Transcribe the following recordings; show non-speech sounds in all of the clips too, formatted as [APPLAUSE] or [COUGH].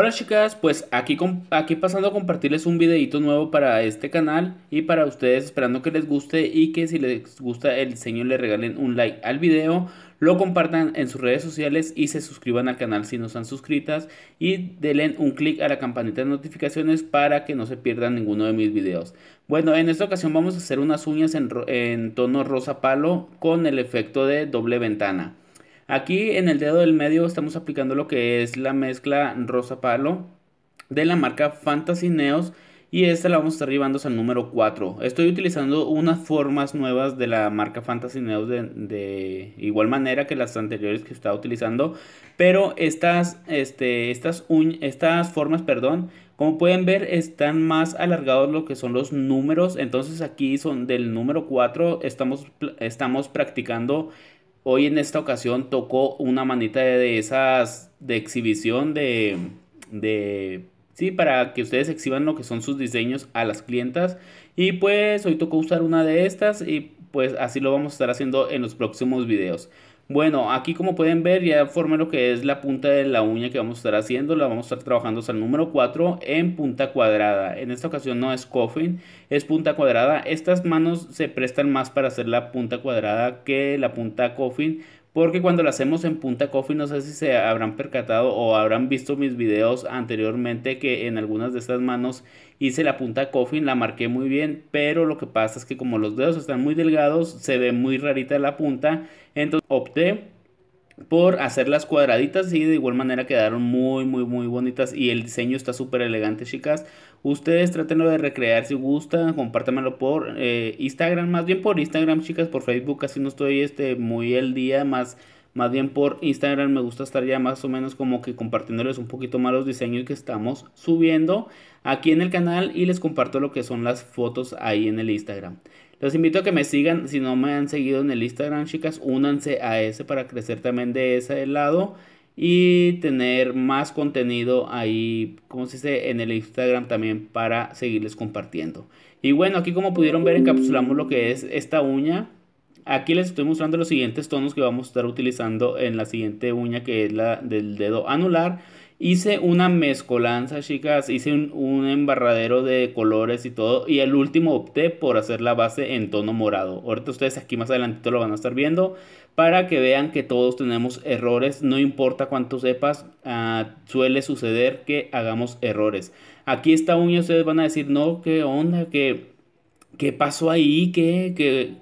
Hola chicas, pues aquí, aquí pasando a compartirles un videito nuevo para este canal y para ustedes esperando que les guste y que si les gusta el diseño le regalen un like al video, lo compartan en sus redes sociales y se suscriban al canal si no están suscritas y denle un clic a la campanita de notificaciones para que no se pierdan ninguno de mis videos. Bueno, en esta ocasión vamos a hacer unas uñas en, en tono rosa palo con el efecto de doble ventana. Aquí en el dedo del medio estamos aplicando lo que es la mezcla rosa palo de la marca Fantasy Neos y esta la vamos a estar llevando al número 4. Estoy utilizando unas formas nuevas de la marca Fantasy Neos de, igual manera que las anteriores que estaba utilizando, pero estas, este, estas, estas formas, perdón, como pueden ver, están más alargados lo que son los números. Entonces aquí son del número 4. Estamos, estamos practicando hoy en esta ocasión tocó una manita de esas de exhibición de, de sí, para que ustedes exhiban lo que son sus diseños a las clientas. Y pues hoy tocó usar una de estas y pues así lo vamos a estar haciendo en los próximos videos. Bueno, aquí como pueden ver ya formé lo que es la punta de la uña que vamos a estar haciendo, la vamos a estar trabajando hasta el número 4 en punta cuadrada. En esta ocasión no es coffin, es punta cuadrada. Estas manos se prestan más para hacer la punta cuadrada que la punta coffin. Porque cuando la hacemos en punta coffin, no sé si se habrán percatado o habrán visto mis videos anteriormente que en algunas de estas manos hice la punta coffin, la marqué muy bien, pero lo que pasa es que como los dedos están muy delgados, se ve muy rarita la punta, entonces opté por hacer las cuadraditas y de igual manera quedaron muy muy muy bonitas y el diseño está súper elegante chicas ustedes tratenlo de recrear si gustan compártanmelo por eh, Instagram más bien por Instagram chicas por Facebook Así no estoy este, muy el día más más bien por Instagram me gusta estar ya más o menos como que compartiéndoles un poquito más los diseños que estamos subiendo aquí en el canal y les comparto lo que son las fotos ahí en el Instagram los invito a que me sigan, si no me han seguido en el Instagram, chicas, únanse a ese para crecer también de ese lado y tener más contenido ahí, como se dice, en el Instagram también para seguirles compartiendo. Y bueno, aquí como pudieron ver encapsulamos lo que es esta uña. Aquí les estoy mostrando los siguientes tonos que vamos a estar utilizando en la siguiente uña que es la del dedo anular. Hice una mezcolanza, chicas. Hice un, embarradero de colores y todo. Y el último opté por hacer la base en tono morado. Ahorita ustedes aquí más adelantito lo van a estar viendo. Para que vean que todos tenemos errores. No importa cuánto sepas. Ah, suele suceder que hagamos errores. Aquí esta uña ustedes van a decir, no, qué onda, que qué pasó ahí, ¿Qué,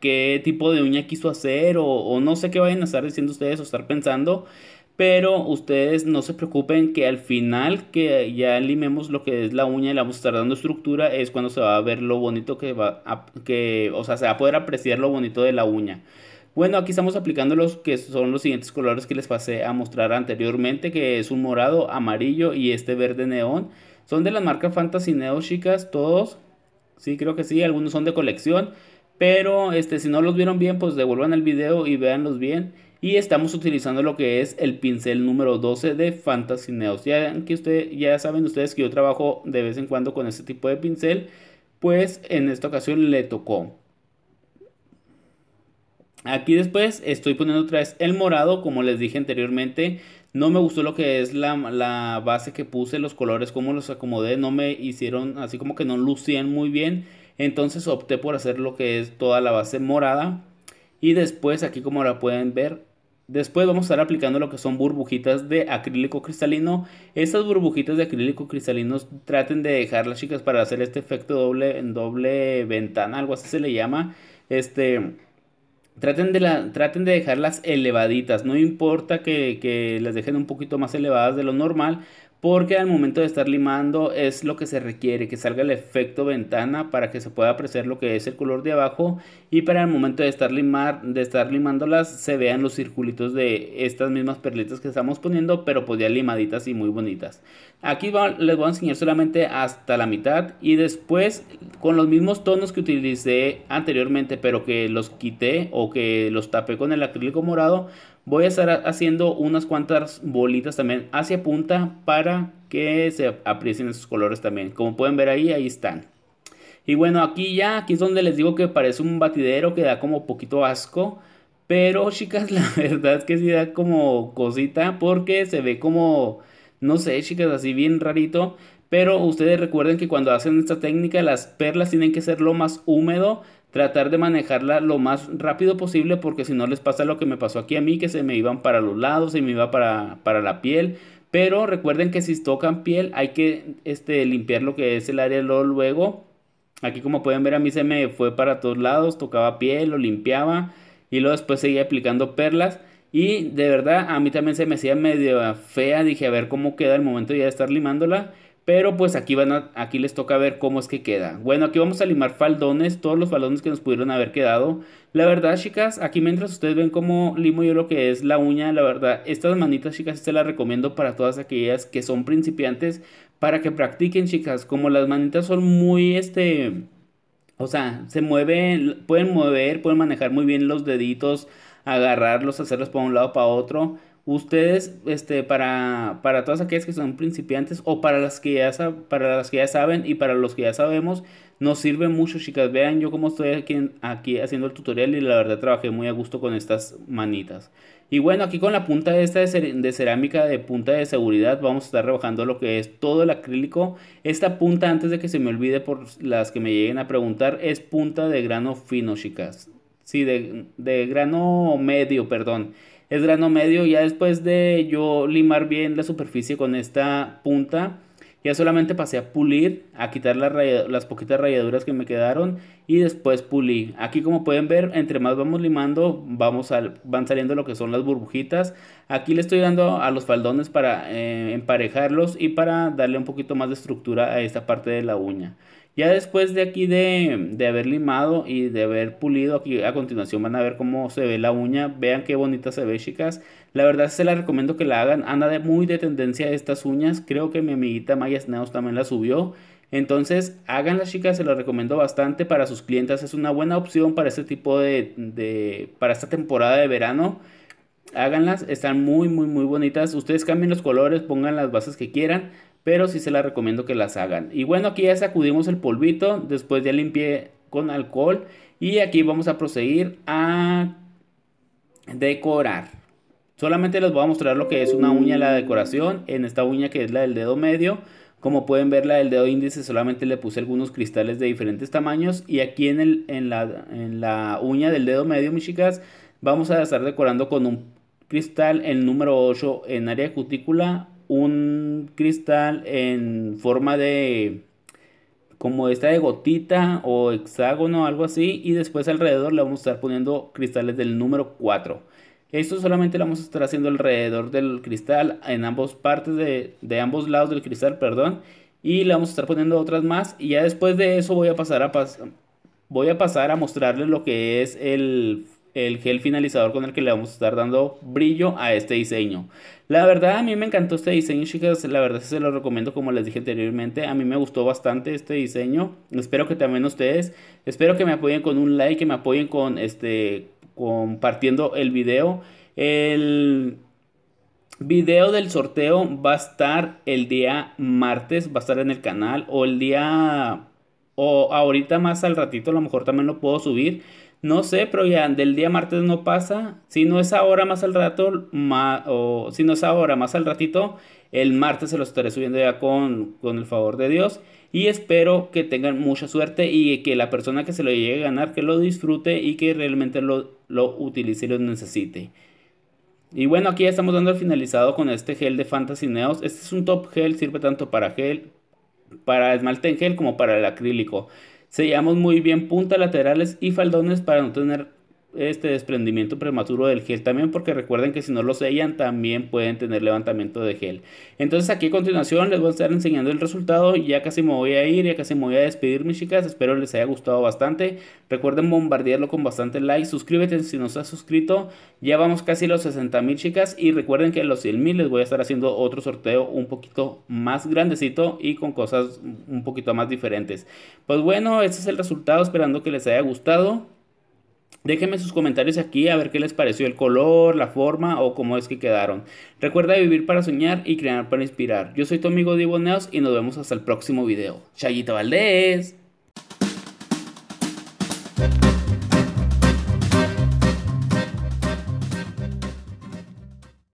qué, tipo de uña quiso hacer o, o, no sé qué vayan a estar diciendo ustedes o estar pensando. Pero ustedes no se preocupen que al final que ya limemos lo que es la uña y la vamos a estar dando estructura es cuando se va a ver lo bonito que va a, que, o sea, se va a poder apreciar lo bonito de la uña. Bueno, aquí estamos aplicando los que son los siguientes colores que les pasé a mostrar anteriormente, que es un morado, amarillo y este verde neón. Son de la marca Fantasy Neo, chicas, todos. Sí, creo que sí, algunos son de colección. Pero este, si no los vieron bien, pues devuelvan el video y véanlos bien y estamos utilizando lo que es el pincel número 12 de Fantasy Neos. Ya que ustedes ya saben ustedes que yo trabajo de vez en cuando con este tipo de pincel, pues en esta ocasión le tocó. Aquí después estoy poniendo otra vez el morado, como les dije anteriormente. No me gustó lo que es la, la base que puse, los colores, cómo los acomodé. No me hicieron, así como que no lucían muy bien. Entonces opté por hacer lo que es toda la base morada. Y después aquí como la pueden ver, Después vamos a estar aplicando lo que son burbujitas de acrílico cristalino. Estas burbujitas de acrílico cristalino traten de dejarlas chicas para hacer este efecto doble en doble ventana, algo así se le llama. Este Traten de, la, traten de dejarlas elevaditas, no importa que, que las dejen un poquito más elevadas de lo normal, porque al momento de estar limando es lo que se requiere, que salga el efecto ventana para que se pueda apreciar lo que es el color de abajo y para el momento de estar, limar, de estar limándolas se vean los circulitos de estas mismas perlitas que estamos poniendo, pero pues ya limaditas y muy bonitas. Aquí les voy a enseñar solamente hasta la mitad y después con los mismos tonos que utilicé anteriormente, pero que los quité o que los tapé con el acrílico morado, Voy a estar haciendo unas cuantas bolitas también hacia punta para que se aprecien esos colores también. Como pueden ver ahí, ahí están. Y bueno, aquí ya, aquí es donde les digo que parece un batidero que da como poquito asco. Pero [LAUGHS] chicas, la verdad es que sí da como cosita porque se ve como, no sé chicas, así bien rarito. Pero ustedes recuerden que cuando hacen esta técnica las perlas tienen que ser lo más húmedo tratar de manejarla lo más rápido posible porque si no les pasa lo que me pasó aquí a mí, que se me iban para los lados, y me iba para, para la piel. Pero recuerden que si tocan piel hay que este, limpiar lo que es el área luego. Aquí como pueden ver a mí se me fue para todos lados, tocaba piel, lo limpiaba y luego después seguía aplicando perlas. Y de verdad a mí también se me hacía medio fea, dije a ver cómo queda el momento ya de estar limándola. Pero pues aquí, van aquí les toca ver cómo es que queda. Bueno, aquí vamos a limar faldones, todos los faldones que nos pudieron haber quedado. La verdad, chicas, aquí mientras ustedes ven cómo limo yo lo que es la uña, la verdad, estas manitas, chicas, se las recomiendo para todas aquellas que son principiantes, para que practiquen, chicas. Como las manitas son muy, este, o sea, se mueven, pueden mover, pueden manejar muy bien los deditos, agarrarlos, hacerlos para un lado, para otro ustedes, este, para, para todas aquellas que son principiantes o para las que, ya, para las que ya saben y para los que ya sabemos, nos sirve mucho, chicas. Vean yo como estoy aquí, aquí haciendo el tutorial y la verdad trabajé muy a gusto con estas manitas. Y bueno, aquí con la punta de, de cerámica de punta de seguridad vamos a estar rebajando lo que es todo el acrílico. Esta punta, antes de que se me olvide por las que me lleguen a preguntar, es punta de grano fino, chicas. Sí, de, de grano medio, perdón es grano medio. Ya después de yo limar bien la superficie con esta punta, ya solamente pasé a pulir, a quitar las, poquitas rayaduras que me quedaron y después pulí. Aquí como pueden ver, entre más vamos limando, vamos al, van saliendo lo que son las burbujitas. Aquí le estoy dando a los faldones para eh, emparejarlos y para darle un poquito más de estructura a esta parte de la uña. Ya después de aquí de, haber limado y de haber pulido, aquí a continuación van a ver cómo se ve la uña. Vean qué bonita se ve, chicas. La verdad se la recomiendo que la hagan. Anda de muy de tendencia estas uñas. Creo que mi amiguita Maya también la subió. Entonces, háganlas, chicas. Se las recomiendo bastante para sus clientes. Es una buena opción para este tipo de, de para esta temporada de verano háganlas, están muy muy muy bonitas, ustedes cambien los colores, pongan las bases que quieran, pero sí se las recomiendo que las hagan. Y bueno, aquí ya sacudimos el polvito, después ya limpié con alcohol y aquí vamos a proseguir a decorar. Solamente les voy a mostrar lo que es una uña, la decoración, en esta uña que es la del dedo medio. Como pueden ver la del dedo índice solamente le puse algunos cristales de diferentes tamaños y aquí en, el, en, la, la uña del dedo medio, mis chicas, vamos a estar decorando con un cristal el número 8 en área de cutícula un cristal en forma de como esta de gotita o hexágono, algo así. Y después alrededor le vamos a estar poniendo cristales del número 4. Esto solamente lo vamos a estar haciendo alrededor del cristal, en ambas partes de, de ambos lados del cristal, perdón. Y le vamos a estar poniendo otras más. Y ya después de eso voy a pasar a, pas voy a, pasar a mostrarles lo que es el el gel finalizador con el que le vamos a estar dando brillo a este diseño. La verdad a mí me encantó este diseño chicas, la verdad se lo recomiendo como les dije anteriormente, a mí me gustó bastante este diseño, espero que también ustedes, espero que me apoyen con un like, que me apoyen con este compartiendo el video. El video del sorteo va a estar el día martes, va a estar en el canal o el día o ahorita más al ratito a lo mejor también lo puedo subir. No sé, pero ya del día martes no pasa. Si no es ahora más al rato, o si no es ahora más al ratito, el martes se los estaré subiendo ya con, el favor de Dios. Y espero que tengan mucha suerte y que la persona que se lo llegue a ganar, que lo disfrute y que realmente lo, lo utilice y lo necesite. Y bueno, aquí ya estamos dando el finalizado con este gel de Fantasy Neos. Este es un top gel, sirve tanto para gel, para esmalte en gel como para el acrílico. Sellamos muy bien punta laterales y faldones para no tener este desprendimiento prematuro del gel también porque recuerden que si no lo sellan también pueden tener levantamiento de gel entonces aquí a continuación les voy a estar enseñando el resultado ya casi me voy a ir ya casi me voy a despedir mis chicas espero les haya gustado bastante recuerden bombardearlo con bastante like suscríbete si no estás suscrito ya vamos casi a los 60 mil chicas y recuerden que a los 100 mil les voy a estar haciendo otro sorteo un poquito más grandecito y con cosas un poquito más diferentes pues bueno este es el resultado esperando que les haya gustado Déjenme sus comentarios aquí a ver qué les pareció el color, la forma o cómo es que quedaron. Recuerda vivir para soñar y crear para inspirar. Yo soy tu amigo Divo Neos y nos vemos hasta el próximo video. Chayito Valdés.